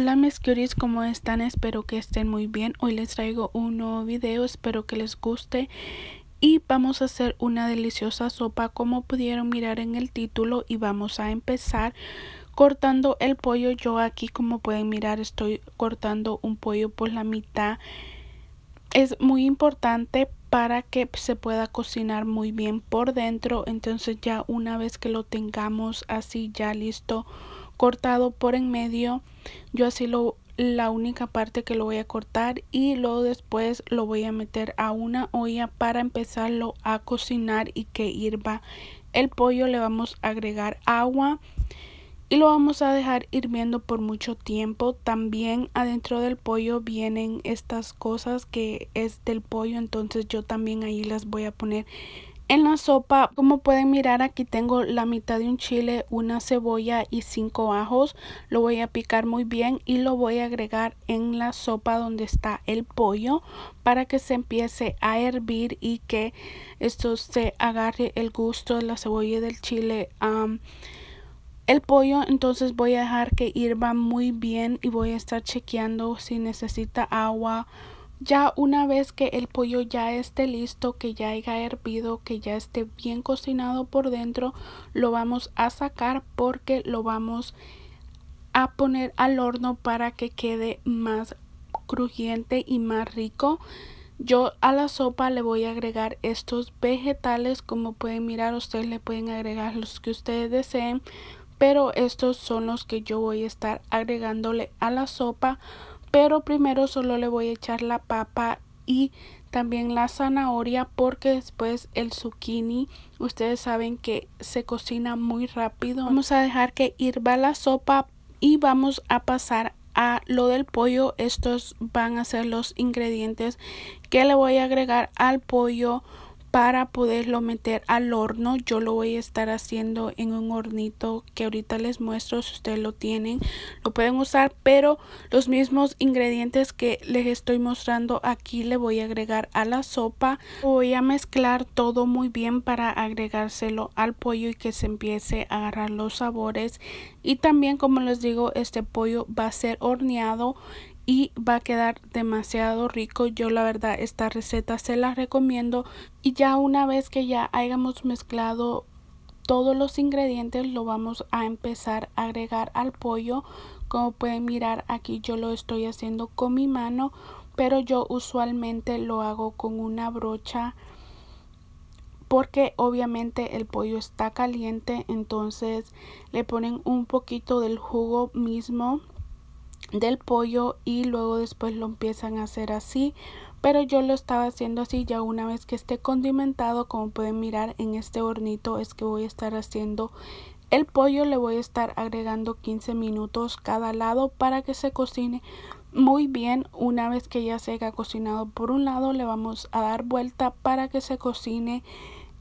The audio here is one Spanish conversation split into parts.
Hola mis ¿cómo están? Espero que estén muy bien. Hoy les traigo un nuevo video, espero que les guste. Y vamos a hacer una deliciosa sopa como pudieron mirar en el título y vamos a empezar cortando el pollo. Yo aquí como pueden mirar estoy cortando un pollo por la mitad. Es muy importante para que se pueda cocinar muy bien por dentro. Entonces ya una vez que lo tengamos así ya listo cortado por en medio yo así lo la única parte que lo voy a cortar y luego después lo voy a meter a una olla para empezarlo a cocinar y que hirva el pollo le vamos a agregar agua y lo vamos a dejar hirviendo por mucho tiempo. También adentro del pollo vienen estas cosas que es del pollo, entonces yo también ahí las voy a poner en la sopa, como pueden mirar, aquí tengo la mitad de un chile, una cebolla y cinco ajos. Lo voy a picar muy bien y lo voy a agregar en la sopa donde está el pollo para que se empiece a hervir y que esto se agarre el gusto de la cebolla y del chile. el pollo entonces voy a dejar que hierva muy bien y voy a estar chequeando si necesita agua ya una vez que el pollo ya esté listo, que ya haya hervido, que ya esté bien cocinado por dentro, lo vamos a sacar porque lo vamos a poner al horno para que quede más crujiente y más rico. Yo a la sopa le voy a agregar estos vegetales, como pueden mirar ustedes le pueden agregar los que ustedes deseen, pero estos son los que yo voy a estar agregándole a la sopa pero primero solo le voy a echar la papa y también la zanahoria porque después el zucchini ustedes saben que se cocina muy rápido vamos a dejar que hirva la sopa y vamos a pasar a lo del pollo estos van a ser los ingredientes que le voy a agregar al pollo para poderlo meter al horno yo lo voy a estar haciendo en un hornito que ahorita les muestro si ustedes lo tienen lo pueden usar pero los mismos ingredientes que les estoy mostrando aquí le voy a agregar a la sopa voy a mezclar todo muy bien para agregárselo al pollo y que se empiece a agarrar los sabores y también como les digo este pollo va a ser horneado y va a quedar demasiado rico. Yo la verdad esta receta se la recomiendo y ya una vez que ya hayamos mezclado todos los ingredientes lo vamos a empezar a agregar al pollo. Como pueden mirar aquí yo lo estoy haciendo con mi mano pero yo usualmente lo hago con una brocha porque obviamente el pollo está caliente entonces le ponen un poquito del jugo mismo del pollo y luego después lo empiezan a hacer así pero yo lo estaba haciendo así ya una vez que esté condimentado como pueden mirar en este hornito es que voy a estar haciendo el pollo le voy a estar agregando 15 minutos cada lado para que se cocine muy bien una vez que ya se haya cocinado por un lado le vamos a dar vuelta para que se cocine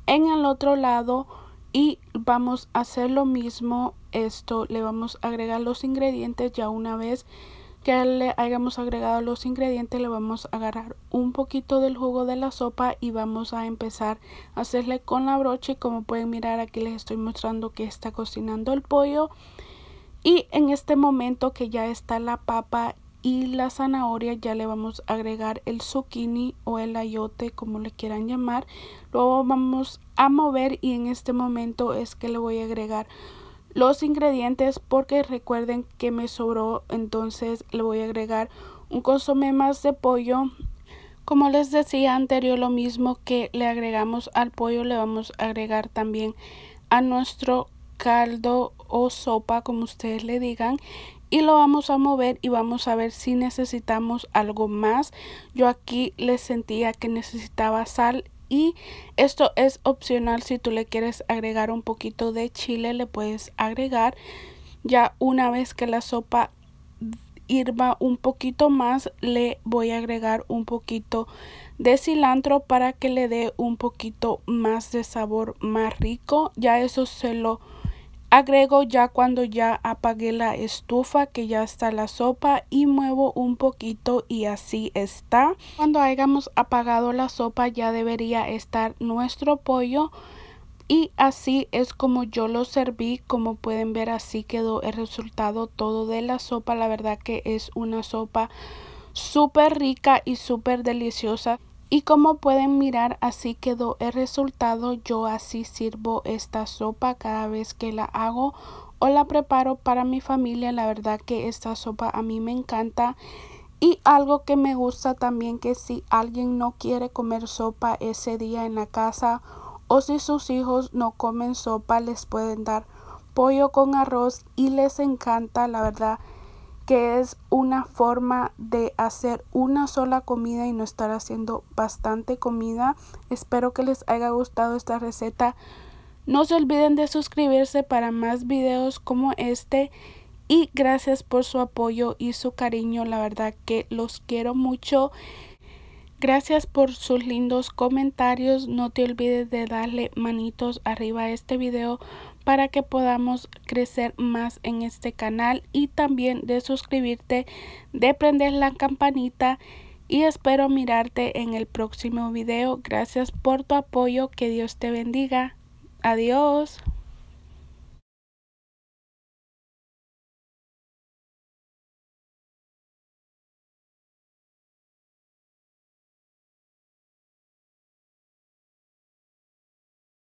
en el otro lado y vamos a hacer lo mismo esto le vamos a agregar los ingredientes ya una vez que le hayamos agregado los ingredientes le vamos a agarrar un poquito del jugo de la sopa y vamos a empezar a hacerle con la brocha y como pueden mirar aquí les estoy mostrando que está cocinando el pollo y en este momento que ya está la papa y la zanahoria ya le vamos a agregar el zucchini o el ayote como le quieran llamar luego vamos a mover y en este momento es que le voy a agregar los ingredientes porque recuerden que me sobró entonces le voy a agregar un consomé más de pollo como les decía anterior lo mismo que le agregamos al pollo le vamos a agregar también a nuestro caldo o sopa como ustedes le digan y lo vamos a mover y vamos a ver si necesitamos algo más. Yo aquí le sentía que necesitaba sal y esto es opcional si tú le quieres agregar un poquito de chile le puedes agregar. Ya una vez que la sopa hirva un poquito más le voy a agregar un poquito de cilantro para que le dé un poquito más de sabor más rico. Ya eso se lo Agrego ya cuando ya apagué la estufa que ya está la sopa y muevo un poquito y así está. Cuando hayamos apagado la sopa ya debería estar nuestro pollo y así es como yo lo serví. Como pueden ver así quedó el resultado todo de la sopa. La verdad que es una sopa súper rica y súper deliciosa. Y como pueden mirar, así quedó el resultado. Yo así sirvo esta sopa cada vez que la hago o la preparo para mi familia. La verdad que esta sopa a mí me encanta. Y algo que me gusta también que si alguien no quiere comer sopa ese día en la casa o si sus hijos no comen sopa les pueden dar pollo con arroz y les encanta la verdad que es una forma de hacer una sola comida y no estar haciendo bastante comida. Espero que les haya gustado esta receta. No se olviden de suscribirse para más videos como este y gracias por su apoyo y su cariño. La verdad que los quiero mucho. Gracias por sus lindos comentarios. No te olvides de darle manitos arriba a este video para que podamos crecer más en este canal y también de suscribirte, de prender la campanita y espero mirarte en el próximo video. Gracias por tu apoyo, que Dios te bendiga. Adiós.